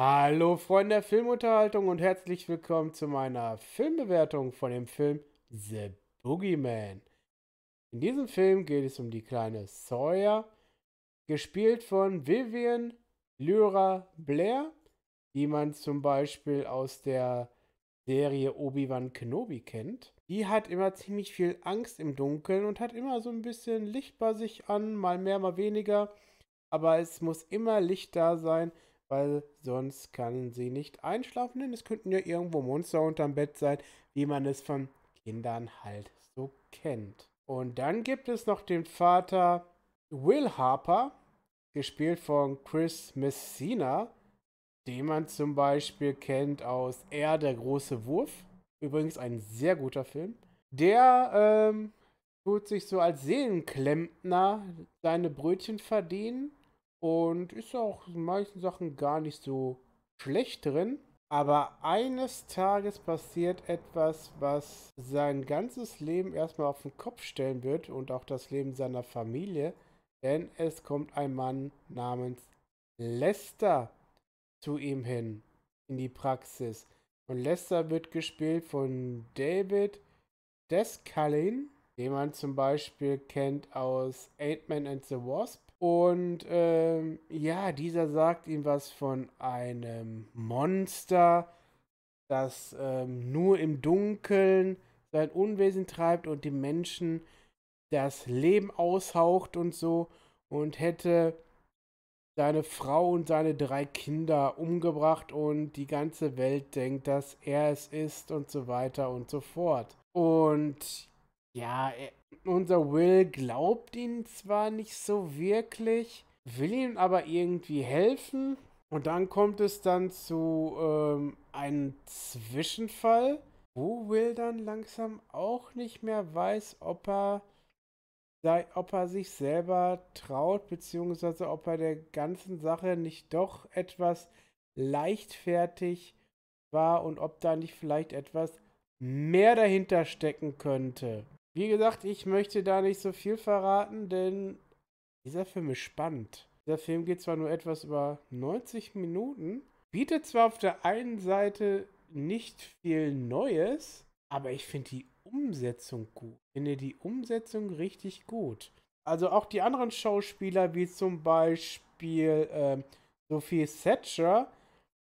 Hallo Freunde der Filmunterhaltung und herzlich willkommen zu meiner Filmbewertung von dem Film The Boogeyman. In diesem Film geht es um die kleine Sawyer, gespielt von Vivian Lyra Blair, die man zum Beispiel aus der Serie Obi-Wan Kenobi kennt. Die hat immer ziemlich viel Angst im Dunkeln und hat immer so ein bisschen Licht bei sich an, mal mehr, mal weniger. Aber es muss immer Licht da sein, weil sonst kann sie nicht einschlafen, denn es könnten ja irgendwo Monster unterm Bett sein, wie man es von Kindern halt so kennt. Und dann gibt es noch den Vater Will Harper, gespielt von Chris Messina, den man zum Beispiel kennt aus Er, der große Wurf. Übrigens ein sehr guter Film. Der ähm, tut sich so als Seelenklempner seine Brötchen verdienen und ist auch in manchen Sachen gar nicht so schlecht drin. Aber eines Tages passiert etwas, was sein ganzes Leben erstmal auf den Kopf stellen wird und auch das Leben seiner Familie. Denn es kommt ein Mann namens Lester zu ihm hin in die Praxis. Und Lester wird gespielt von David Descalin, den man zum Beispiel kennt aus Ant-Man and the Wasp und ähm, ja, dieser sagt ihm was von einem Monster, das ähm, nur im Dunkeln sein Unwesen treibt und dem Menschen das Leben aushaucht und so. Und hätte seine Frau und seine drei Kinder umgebracht und die ganze Welt denkt, dass er es ist und so weiter und so fort. Und ja, äh, unser Will glaubt ihn zwar nicht so wirklich, will ihm aber irgendwie helfen. Und dann kommt es dann zu ähm, einem Zwischenfall, wo Will dann langsam auch nicht mehr weiß, ob er, ob er sich selber traut, beziehungsweise ob er der ganzen Sache nicht doch etwas leichtfertig war und ob da nicht vielleicht etwas mehr dahinter stecken könnte. Wie gesagt, ich möchte da nicht so viel verraten, denn dieser Film ist spannend. Dieser Film geht zwar nur etwas über 90 Minuten, bietet zwar auf der einen Seite nicht viel Neues, aber ich finde die Umsetzung gut. Ich finde die Umsetzung richtig gut. Also auch die anderen Schauspieler, wie zum Beispiel äh, Sophie Thatcher,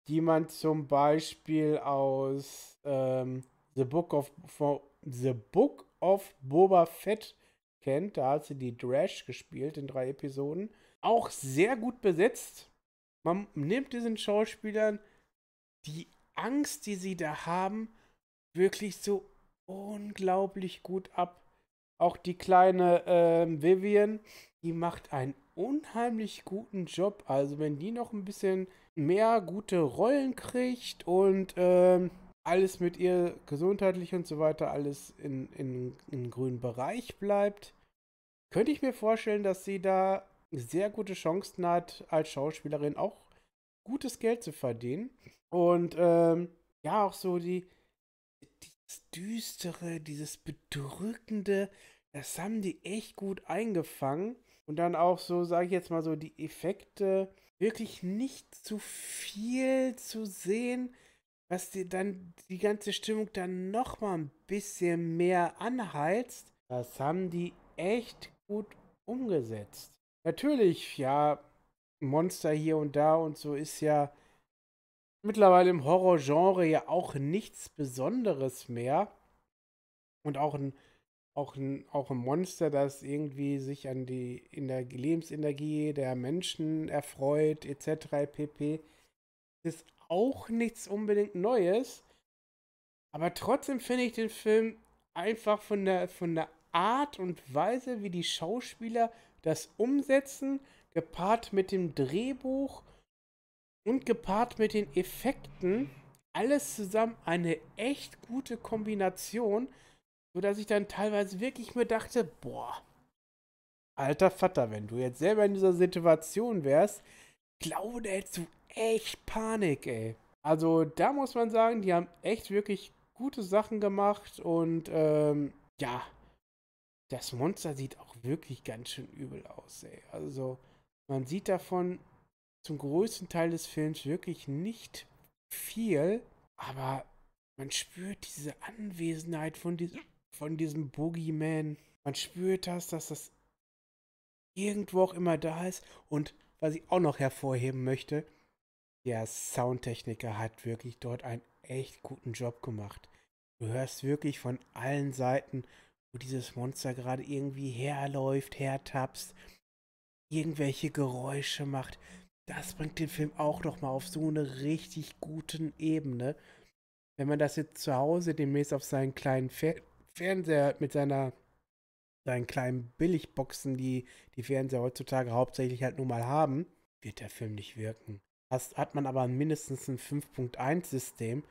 die man zum Beispiel aus ähm, The, Book of, The Book of Boba Fett kennt. Da hat sie die Drash gespielt in drei Episoden. Auch sehr gut besetzt. Man nimmt diesen Schauspielern die Angst, die sie da haben, wirklich so unglaublich gut ab. Auch die kleine äh, Vivian, die macht einen unheimlich guten Job. Also wenn die noch ein bisschen mehr gute Rollen kriegt und ähm, alles mit ihr gesundheitlich und so weiter, alles in, in, in grünen Bereich bleibt, könnte ich mir vorstellen, dass sie da sehr gute Chancen hat, als Schauspielerin auch gutes Geld zu verdienen. Und ähm, ja, auch so die, dieses Düstere, dieses Bedrückende, das haben die echt gut eingefangen. Und dann auch so, sage ich jetzt mal so, die Effekte, wirklich nicht zu viel zu sehen, was dir dann die ganze Stimmung dann noch mal ein bisschen mehr anheizt. Das haben die echt gut umgesetzt. Natürlich, ja, Monster hier und da und so ist ja mittlerweile im Horrorgenre ja auch nichts Besonderes mehr. Und auch ein, auch ein, auch ein Monster, das irgendwie sich an die in der Lebensenergie der Menschen erfreut, etc. pp. ist auch nichts unbedingt Neues. Aber trotzdem finde ich den Film einfach von der, von der Art und Weise, wie die Schauspieler das umsetzen, gepaart mit dem Drehbuch und gepaart mit den Effekten, alles zusammen eine echt gute Kombination, sodass ich dann teilweise wirklich mir dachte, boah, alter Vater, wenn du jetzt selber in dieser Situation wärst, glaube, da hättest du echt Panik, ey. Also da muss man sagen, die haben echt wirklich gute Sachen gemacht und ähm, ja, das Monster sieht auch wirklich ganz schön übel aus, ey. Also man sieht davon zum größten Teil des Films wirklich nicht viel, aber man spürt diese Anwesenheit von, diesem, von diesem Boogeyman. Man spürt das, dass das irgendwo auch immer da ist. Und was ich auch noch hervorheben möchte, der Soundtechniker hat wirklich dort einen echt guten Job gemacht. Du hörst wirklich von allen Seiten, wo dieses Monster gerade irgendwie herläuft, hertapst, irgendwelche Geräusche macht. Das bringt den Film auch nochmal auf so eine richtig guten Ebene. Wenn man das jetzt zu Hause demnächst auf seinen kleinen Fer Fernseher mit seiner seinen kleinen Billigboxen, die die Fernseher heutzutage hauptsächlich halt nun mal haben, wird der Film nicht wirken hast, hat man aber mindestens ein 5.1-System.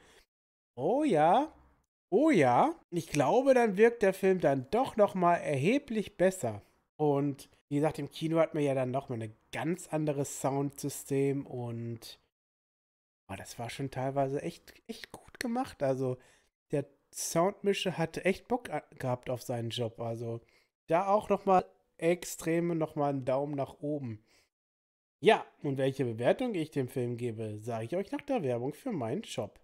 Oh ja, oh ja. Ich glaube, dann wirkt der Film dann doch nochmal erheblich besser. Und wie gesagt, im Kino hat man ja dann nochmal ein ganz anderes Soundsystem und oh, das war schon teilweise echt, echt gut gemacht. Also der Soundmischer hatte echt Bock gehabt auf seinen Job. Also da auch nochmal extreme nochmal einen Daumen nach oben. Ja, und welche Bewertung ich dem Film gebe, sage ich euch nach der Werbung für meinen Shop.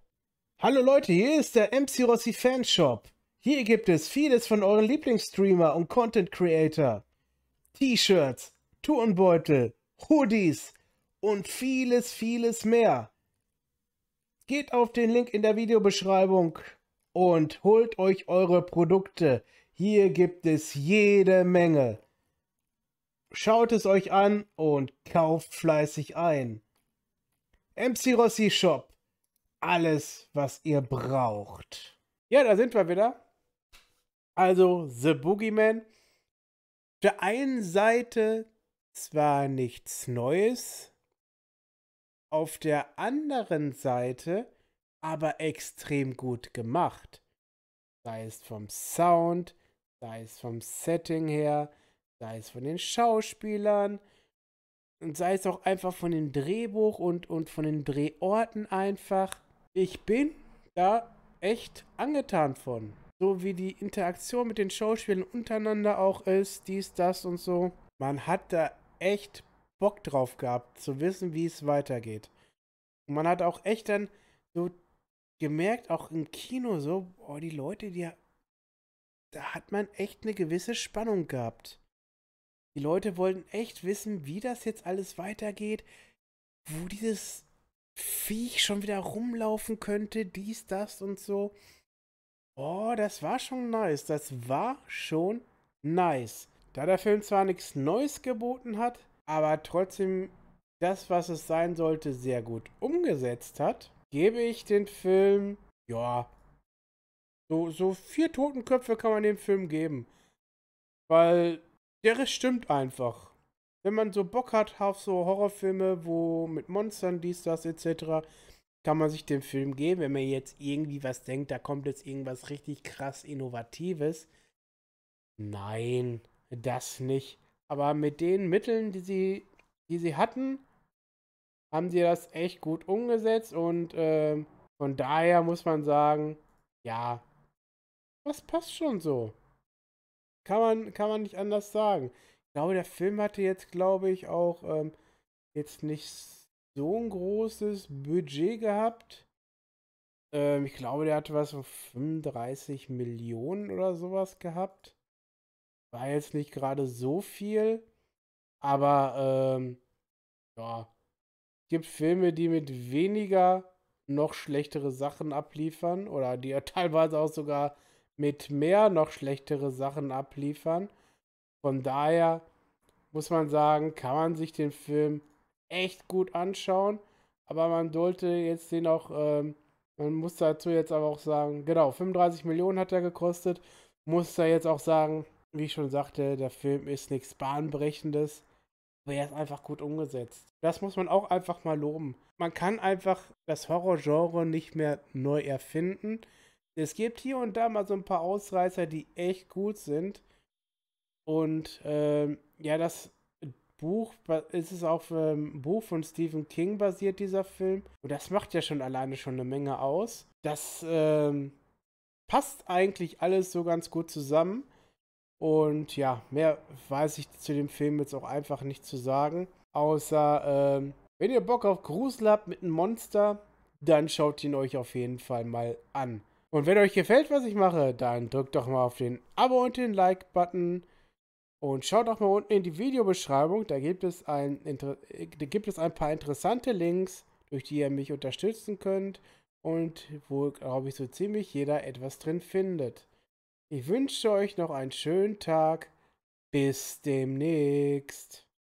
Hallo Leute, hier ist der MC Rossi Fanshop. Hier gibt es vieles von euren Lieblingsstreamer und Content Creator. T-Shirts, Turnbeutel, Hoodies und vieles, vieles mehr. Geht auf den Link in der Videobeschreibung und holt euch eure Produkte. Hier gibt es jede Menge. Schaut es euch an und kauft fleißig ein. MC Rossi Shop. Alles, was ihr braucht. Ja, da sind wir wieder. Also The Boogeyman. Auf der einen Seite zwar nichts Neues, auf der anderen Seite aber extrem gut gemacht. Sei es vom Sound, sei es vom Setting her, sei es von den Schauspielern und sei es auch einfach von dem Drehbuch und, und von den Drehorten einfach. Ich bin da echt angetan von. So wie die Interaktion mit den Schauspielern untereinander auch ist, dies, das und so. Man hat da echt Bock drauf gehabt, zu wissen, wie es weitergeht. Und man hat auch echt dann so gemerkt, auch im Kino so, boah, die Leute, die da hat man echt eine gewisse Spannung gehabt. Die Leute wollten echt wissen, wie das jetzt alles weitergeht, wo dieses Viech schon wieder rumlaufen könnte, dies, das und so. Oh, das war schon nice. Das war schon nice. Da der Film zwar nichts Neues geboten hat, aber trotzdem das, was es sein sollte, sehr gut umgesetzt hat, gebe ich den Film, ja, so, so vier Totenköpfe kann man dem Film geben. Weil der Rest stimmt einfach. Wenn man so Bock hat auf so Horrorfilme, wo mit Monstern, dies, das, etc., kann man sich den Film geben. Wenn man jetzt irgendwie was denkt, da kommt jetzt irgendwas richtig krass Innovatives. Nein, das nicht. Aber mit den Mitteln, die sie, die sie hatten, haben sie das echt gut umgesetzt und äh, von daher muss man sagen, ja, das passt schon so. Kann man, kann man nicht anders sagen. Ich glaube, der Film hatte jetzt, glaube ich, auch ähm, jetzt nicht so ein großes Budget gehabt. Ähm, ich glaube, der hatte was von 35 Millionen oder sowas gehabt. War jetzt nicht gerade so viel. Aber ähm, ja, es gibt Filme, die mit weniger noch schlechtere Sachen abliefern oder die ja teilweise auch sogar mit mehr noch schlechtere Sachen abliefern. Von daher muss man sagen, kann man sich den Film echt gut anschauen, aber man sollte jetzt den auch, ähm, man muss dazu jetzt aber auch sagen, genau, 35 Millionen hat er gekostet, muss da jetzt auch sagen, wie ich schon sagte, der Film ist nichts Bahnbrechendes, aber er ist einfach gut umgesetzt. Das muss man auch einfach mal loben. Man kann einfach das Horrorgenre nicht mehr neu erfinden es gibt hier und da mal so ein paar Ausreißer, die echt gut sind. Und ähm, ja, das Buch ist es auf einem ähm, Buch von Stephen King basiert, dieser Film. Und das macht ja schon alleine schon eine Menge aus. Das ähm, passt eigentlich alles so ganz gut zusammen. Und ja, mehr weiß ich zu dem Film jetzt auch einfach nicht zu sagen. Außer, ähm, wenn ihr Bock auf Grusel habt mit einem Monster, dann schaut ihn euch auf jeden Fall mal an. Und wenn euch gefällt, was ich mache, dann drückt doch mal auf den Abo- und den Like-Button. Und schaut doch mal unten in die Videobeschreibung, da gibt es, ein, da gibt es ein paar interessante Links, durch die ihr mich unterstützen könnt und wo, glaube ich, so ziemlich jeder etwas drin findet. Ich wünsche euch noch einen schönen Tag. Bis demnächst.